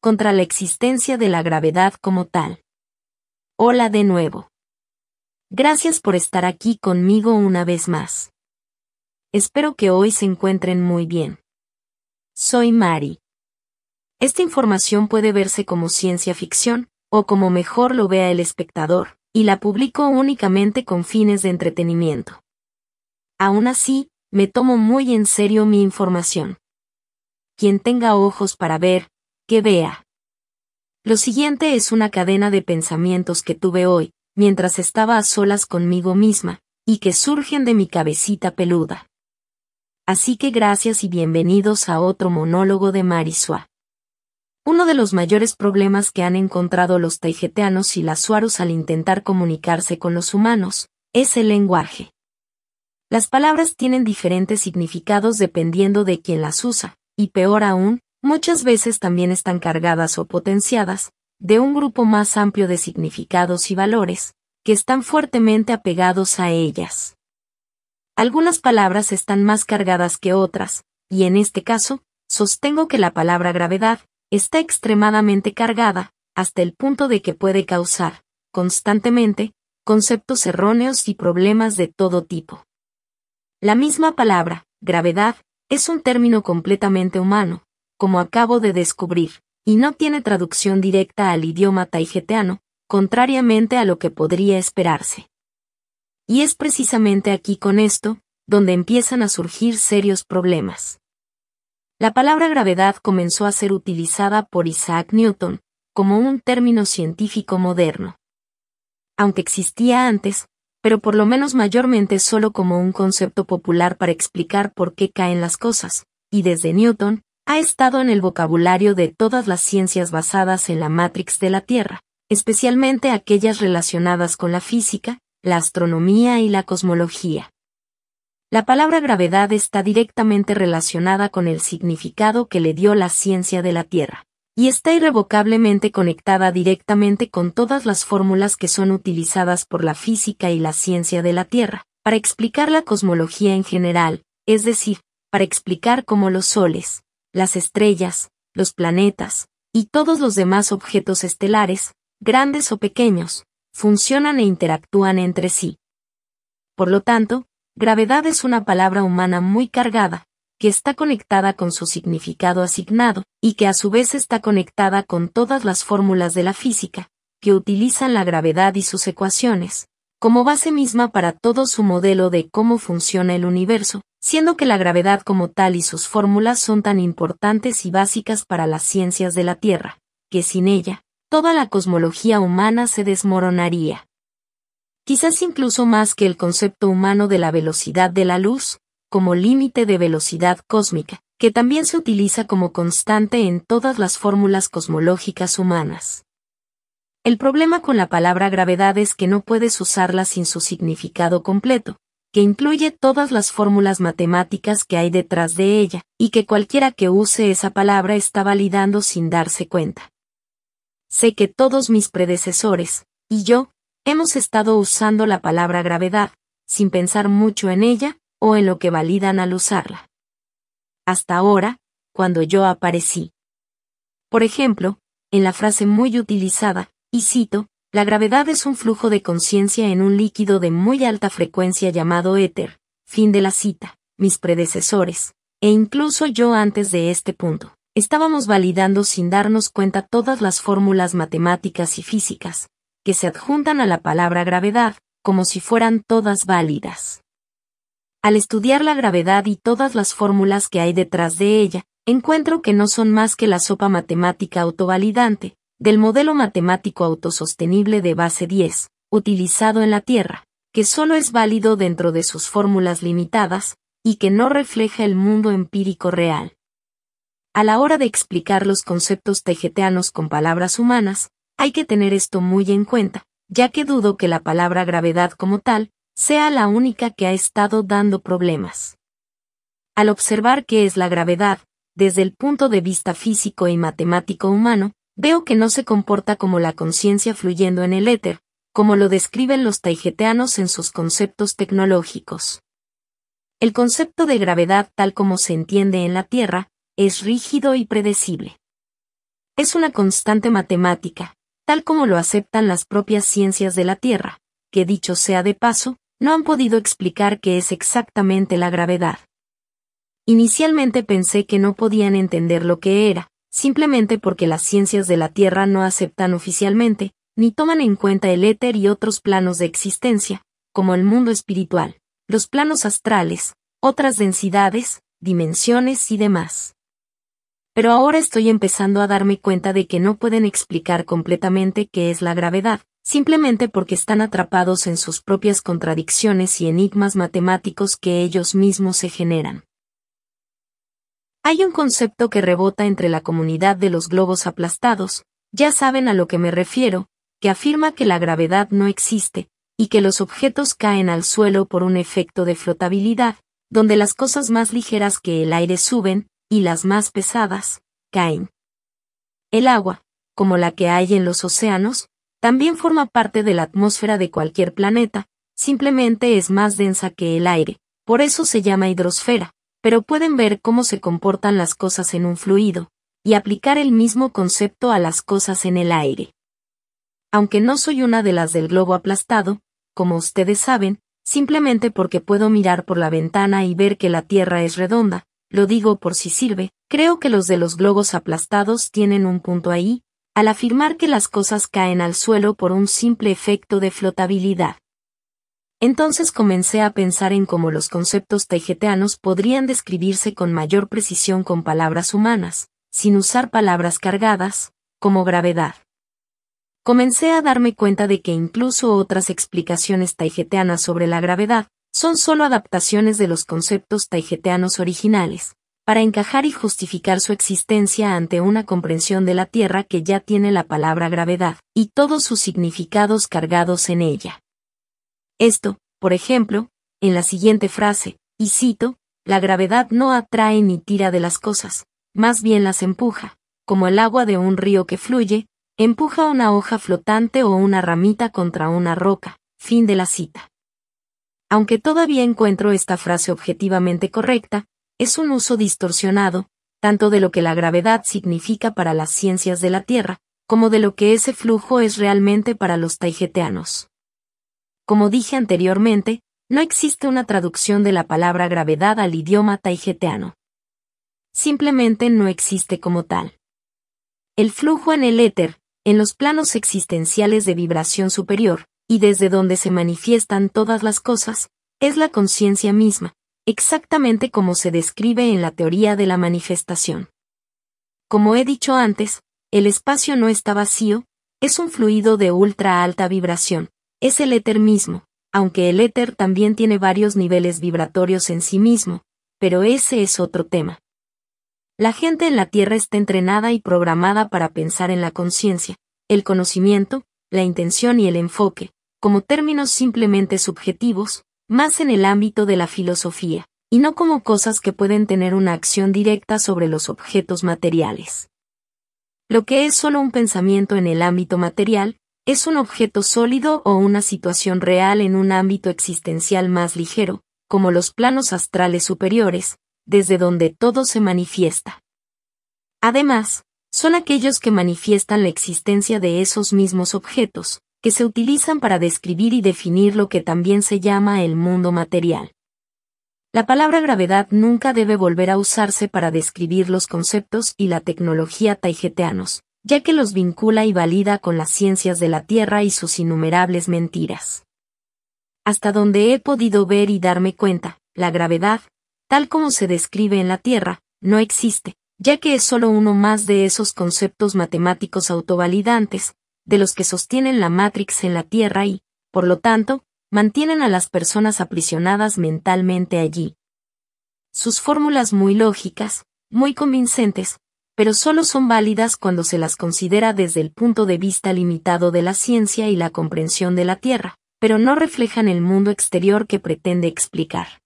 contra la existencia de la gravedad como tal. Hola de nuevo. Gracias por estar aquí conmigo una vez más. Espero que hoy se encuentren muy bien. Soy Mari. Esta información puede verse como ciencia ficción, o como mejor lo vea el espectador, y la publico únicamente con fines de entretenimiento. Aún así, me tomo muy en serio mi información. Quien tenga ojos para ver, que vea. Lo siguiente es una cadena de pensamientos que tuve hoy, mientras estaba a solas conmigo misma, y que surgen de mi cabecita peluda. Así que gracias y bienvenidos a otro monólogo de Marisua. Uno de los mayores problemas que han encontrado los taijeteanos y las suarus al intentar comunicarse con los humanos, es el lenguaje. Las palabras tienen diferentes significados dependiendo de quién las usa, y peor aún, muchas veces también están cargadas o potenciadas, de un grupo más amplio de significados y valores, que están fuertemente apegados a ellas. Algunas palabras están más cargadas que otras, y en este caso, sostengo que la palabra gravedad está extremadamente cargada, hasta el punto de que puede causar, constantemente, conceptos erróneos y problemas de todo tipo. La misma palabra, gravedad, es un término completamente humano, como acabo de descubrir, y no tiene traducción directa al idioma taijeteano, contrariamente a lo que podría esperarse. Y es precisamente aquí con esto, donde empiezan a surgir serios problemas. La palabra gravedad comenzó a ser utilizada por Isaac Newton, como un término científico moderno. Aunque existía antes, pero por lo menos mayormente solo como un concepto popular para explicar por qué caen las cosas, y desde Newton, ha estado en el vocabulario de todas las ciencias basadas en la Matrix de la Tierra, especialmente aquellas relacionadas con la física, la astronomía y la cosmología. La palabra gravedad está directamente relacionada con el significado que le dio la ciencia de la Tierra, y está irrevocablemente conectada directamente con todas las fórmulas que son utilizadas por la física y la ciencia de la Tierra, para explicar la cosmología en general, es decir, para explicar cómo los soles, las estrellas, los planetas, y todos los demás objetos estelares, grandes o pequeños, funcionan e interactúan entre sí. Por lo tanto, gravedad es una palabra humana muy cargada, que está conectada con su significado asignado, y que a su vez está conectada con todas las fórmulas de la física, que utilizan la gravedad y sus ecuaciones, como base misma para todo su modelo de cómo funciona el universo, siendo que la gravedad como tal y sus fórmulas son tan importantes y básicas para las ciencias de la Tierra, que sin ella, toda la cosmología humana se desmoronaría. Quizás incluso más que el concepto humano de la velocidad de la luz, como límite de velocidad cósmica, que también se utiliza como constante en todas las fórmulas cosmológicas humanas. El problema con la palabra gravedad es que no puedes usarla sin su significado completo, que incluye todas las fórmulas matemáticas que hay detrás de ella, y que cualquiera que use esa palabra está validando sin darse cuenta. Sé que todos mis predecesores, y yo, hemos estado usando la palabra gravedad, sin pensar mucho en ella, o en lo que validan al usarla. Hasta ahora, cuando yo aparecí. Por ejemplo, en la frase muy utilizada, y cito, la gravedad es un flujo de conciencia en un líquido de muy alta frecuencia llamado éter. Fin de la cita. Mis predecesores, e incluso yo antes de este punto, estábamos validando sin darnos cuenta todas las fórmulas matemáticas y físicas, que se adjuntan a la palabra gravedad, como si fueran todas válidas. Al estudiar la gravedad y todas las fórmulas que hay detrás de ella, encuentro que no son más que la sopa matemática autovalidante, del modelo matemático autosostenible de base 10, utilizado en la Tierra, que solo es válido dentro de sus fórmulas limitadas, y que no refleja el mundo empírico real. A la hora de explicar los conceptos tegeteanos con palabras humanas, hay que tener esto muy en cuenta, ya que dudo que la palabra gravedad como tal sea la única que ha estado dando problemas. Al observar qué es la gravedad, desde el punto de vista físico y matemático humano, Veo que no se comporta como la conciencia fluyendo en el éter, como lo describen los taijeteanos en sus conceptos tecnológicos. El concepto de gravedad tal como se entiende en la Tierra, es rígido y predecible. Es una constante matemática, tal como lo aceptan las propias ciencias de la Tierra, que dicho sea de paso, no han podido explicar qué es exactamente la gravedad. Inicialmente pensé que no podían entender lo que era, simplemente porque las ciencias de la Tierra no aceptan oficialmente, ni toman en cuenta el éter y otros planos de existencia, como el mundo espiritual, los planos astrales, otras densidades, dimensiones y demás. Pero ahora estoy empezando a darme cuenta de que no pueden explicar completamente qué es la gravedad, simplemente porque están atrapados en sus propias contradicciones y enigmas matemáticos que ellos mismos se generan. Hay un concepto que rebota entre la comunidad de los globos aplastados, ya saben a lo que me refiero, que afirma que la gravedad no existe, y que los objetos caen al suelo por un efecto de flotabilidad, donde las cosas más ligeras que el aire suben, y las más pesadas, caen. El agua, como la que hay en los océanos, también forma parte de la atmósfera de cualquier planeta, simplemente es más densa que el aire, por eso se llama hidrosfera, pero pueden ver cómo se comportan las cosas en un fluido, y aplicar el mismo concepto a las cosas en el aire. Aunque no soy una de las del globo aplastado, como ustedes saben, simplemente porque puedo mirar por la ventana y ver que la Tierra es redonda, lo digo por si sirve, creo que los de los globos aplastados tienen un punto ahí, al afirmar que las cosas caen al suelo por un simple efecto de flotabilidad. Entonces comencé a pensar en cómo los conceptos taijeteanos podrían describirse con mayor precisión con palabras humanas, sin usar palabras cargadas, como gravedad. Comencé a darme cuenta de que incluso otras explicaciones taijeteanas sobre la gravedad son solo adaptaciones de los conceptos taijeteanos originales, para encajar y justificar su existencia ante una comprensión de la Tierra que ya tiene la palabra gravedad, y todos sus significados cargados en ella. Esto, por ejemplo, en la siguiente frase, y cito, la gravedad no atrae ni tira de las cosas, más bien las empuja, como el agua de un río que fluye, empuja una hoja flotante o una ramita contra una roca. Fin de la cita. Aunque todavía encuentro esta frase objetivamente correcta, es un uso distorsionado, tanto de lo que la gravedad significa para las ciencias de la Tierra, como de lo que ese flujo es realmente para los taijeteanos. Como dije anteriormente, no existe una traducción de la palabra gravedad al idioma taijeteano. Simplemente no existe como tal. El flujo en el éter, en los planos existenciales de vibración superior, y desde donde se manifiestan todas las cosas, es la conciencia misma, exactamente como se describe en la teoría de la manifestación. Como he dicho antes, el espacio no está vacío, es un fluido de ultra alta vibración, es el éter mismo, aunque el éter también tiene varios niveles vibratorios en sí mismo, pero ese es otro tema. La gente en la Tierra está entrenada y programada para pensar en la conciencia, el conocimiento, la intención y el enfoque, como términos simplemente subjetivos, más en el ámbito de la filosofía, y no como cosas que pueden tener una acción directa sobre los objetos materiales. Lo que es solo un pensamiento en el ámbito material, es un objeto sólido o una situación real en un ámbito existencial más ligero, como los planos astrales superiores, desde donde todo se manifiesta. Además, son aquellos que manifiestan la existencia de esos mismos objetos, que se utilizan para describir y definir lo que también se llama el mundo material. La palabra gravedad nunca debe volver a usarse para describir los conceptos y la tecnología taijeteanos, ya que los vincula y valida con las ciencias de la Tierra y sus innumerables mentiras. Hasta donde he podido ver y darme cuenta, la gravedad, tal como se describe en la Tierra, no existe, ya que es solo uno más de esos conceptos matemáticos autovalidantes, de los que sostienen la Matrix en la Tierra y, por lo tanto, mantienen a las personas aprisionadas mentalmente allí. Sus fórmulas muy lógicas, muy convincentes, pero solo son válidas cuando se las considera desde el punto de vista limitado de la ciencia y la comprensión de la Tierra, pero no reflejan el mundo exterior que pretende explicar.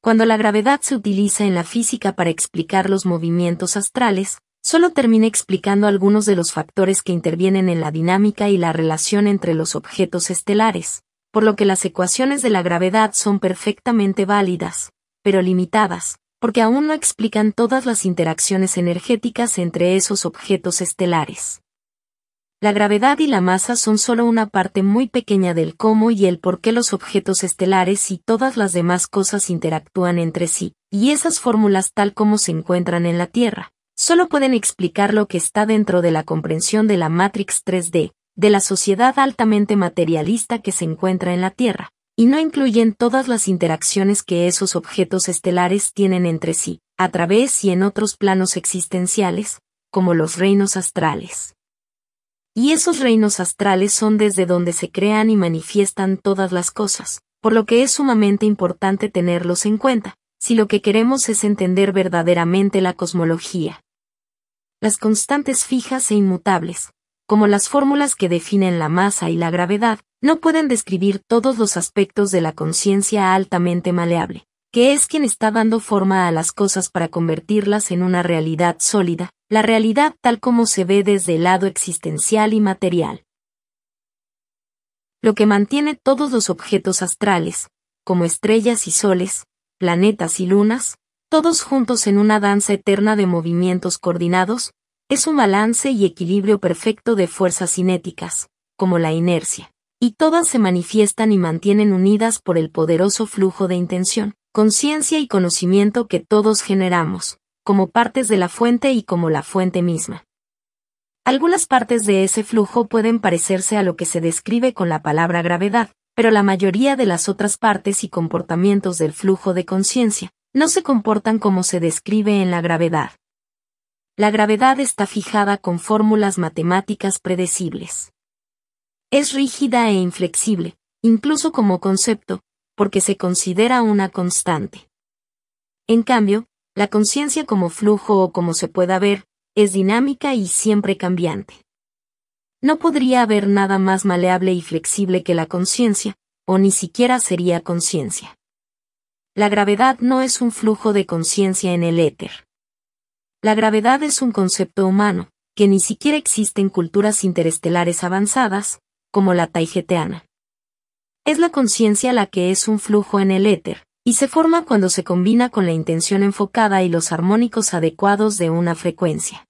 Cuando la gravedad se utiliza en la física para explicar los movimientos astrales, solo termina explicando algunos de los factores que intervienen en la dinámica y la relación entre los objetos estelares, por lo que las ecuaciones de la gravedad son perfectamente válidas, pero limitadas, porque aún no explican todas las interacciones energéticas entre esos objetos estelares. La gravedad y la masa son solo una parte muy pequeña del cómo y el por qué los objetos estelares y todas las demás cosas interactúan entre sí, y esas fórmulas tal como se encuentran en la Tierra, solo pueden explicar lo que está dentro de la comprensión de la Matrix 3D, de la sociedad altamente materialista que se encuentra en la Tierra, y no incluyen todas las interacciones que esos objetos estelares tienen entre sí, a través y en otros planos existenciales, como los reinos astrales. Y esos reinos astrales son desde donde se crean y manifiestan todas las cosas, por lo que es sumamente importante tenerlos en cuenta, si lo que queremos es entender verdaderamente la cosmología. Las constantes fijas e inmutables, como las fórmulas que definen la masa y la gravedad, no pueden describir todos los aspectos de la conciencia altamente maleable, que es quien está dando forma a las cosas para convertirlas en una realidad sólida, la realidad tal como se ve desde el lado existencial y material. Lo que mantiene todos los objetos astrales, como estrellas y soles, planetas y lunas, todos juntos en una danza eterna de movimientos coordinados, es un balance y equilibrio perfecto de fuerzas cinéticas, como la inercia y todas se manifiestan y mantienen unidas por el poderoso flujo de intención, conciencia y conocimiento que todos generamos, como partes de la fuente y como la fuente misma. Algunas partes de ese flujo pueden parecerse a lo que se describe con la palabra gravedad, pero la mayoría de las otras partes y comportamientos del flujo de conciencia no se comportan como se describe en la gravedad. La gravedad está fijada con fórmulas matemáticas predecibles es rígida e inflexible, incluso como concepto, porque se considera una constante. En cambio, la conciencia como flujo o como se pueda ver, es dinámica y siempre cambiante. No podría haber nada más maleable y flexible que la conciencia, o ni siquiera sería conciencia. La gravedad no es un flujo de conciencia en el éter. La gravedad es un concepto humano, que ni siquiera existe en culturas interestelares avanzadas, como la taigeteana. Es la conciencia la que es un flujo en el éter, y se forma cuando se combina con la intención enfocada y los armónicos adecuados de una frecuencia.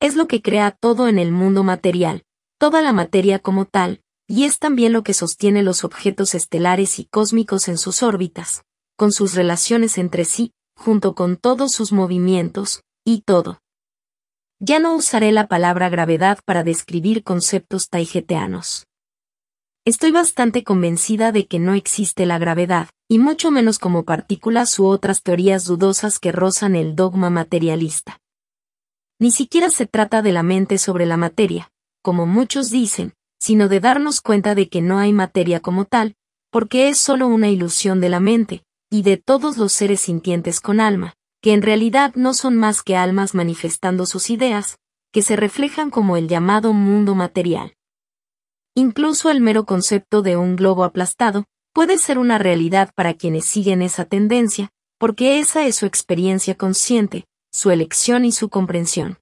Es lo que crea todo en el mundo material, toda la materia como tal, y es también lo que sostiene los objetos estelares y cósmicos en sus órbitas, con sus relaciones entre sí, junto con todos sus movimientos, y todo. Ya no usaré la palabra gravedad para describir conceptos taigeteanos. Estoy bastante convencida de que no existe la gravedad, y mucho menos como partículas u otras teorías dudosas que rozan el dogma materialista. Ni siquiera se trata de la mente sobre la materia, como muchos dicen, sino de darnos cuenta de que no hay materia como tal, porque es solo una ilusión de la mente, y de todos los seres sintientes con alma, que en realidad no son más que almas manifestando sus ideas, que se reflejan como el llamado mundo material. Incluso el mero concepto de un globo aplastado puede ser una realidad para quienes siguen esa tendencia, porque esa es su experiencia consciente, su elección y su comprensión.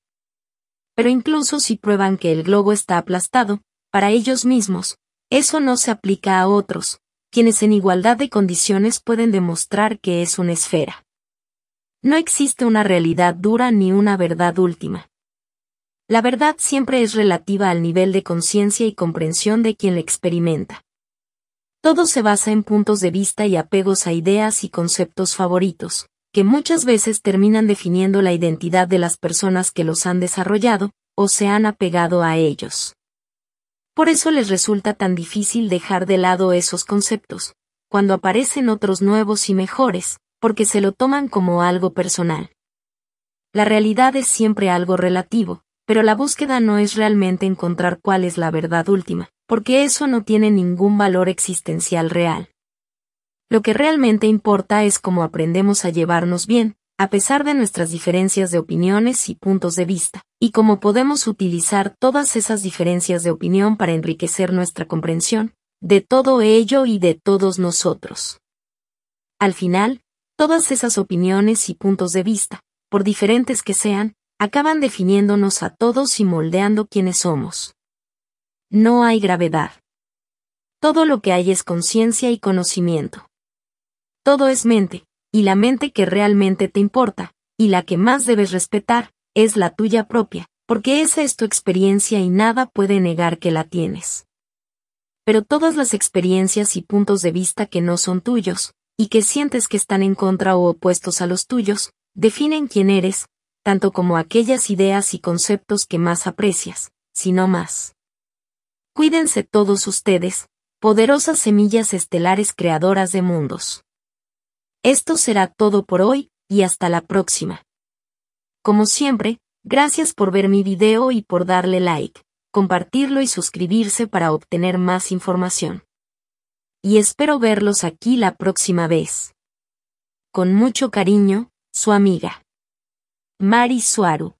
Pero incluso si prueban que el globo está aplastado, para ellos mismos, eso no se aplica a otros, quienes en igualdad de condiciones pueden demostrar que es una esfera. No existe una realidad dura ni una verdad última. La verdad siempre es relativa al nivel de conciencia y comprensión de quien la experimenta. Todo se basa en puntos de vista y apegos a ideas y conceptos favoritos, que muchas veces terminan definiendo la identidad de las personas que los han desarrollado, o se han apegado a ellos. Por eso les resulta tan difícil dejar de lado esos conceptos, cuando aparecen otros nuevos y mejores, porque se lo toman como algo personal. La realidad es siempre algo relativo, pero la búsqueda no es realmente encontrar cuál es la verdad última, porque eso no tiene ningún valor existencial real. Lo que realmente importa es cómo aprendemos a llevarnos bien, a pesar de nuestras diferencias de opiniones y puntos de vista, y cómo podemos utilizar todas esas diferencias de opinión para enriquecer nuestra comprensión, de todo ello y de todos nosotros. Al final, Todas esas opiniones y puntos de vista, por diferentes que sean, acaban definiéndonos a todos y moldeando quienes somos. No hay gravedad. Todo lo que hay es conciencia y conocimiento. Todo es mente, y la mente que realmente te importa, y la que más debes respetar, es la tuya propia, porque esa es tu experiencia y nada puede negar que la tienes. Pero todas las experiencias y puntos de vista que no son tuyos, y que sientes que están en contra o opuestos a los tuyos, definen quién eres, tanto como aquellas ideas y conceptos que más aprecias, sino más. Cuídense todos ustedes, poderosas semillas estelares creadoras de mundos. Esto será todo por hoy, y hasta la próxima. Como siempre, gracias por ver mi video y por darle like, compartirlo y suscribirse para obtener más información y espero verlos aquí la próxima vez. Con mucho cariño, su amiga. Mari Suaru.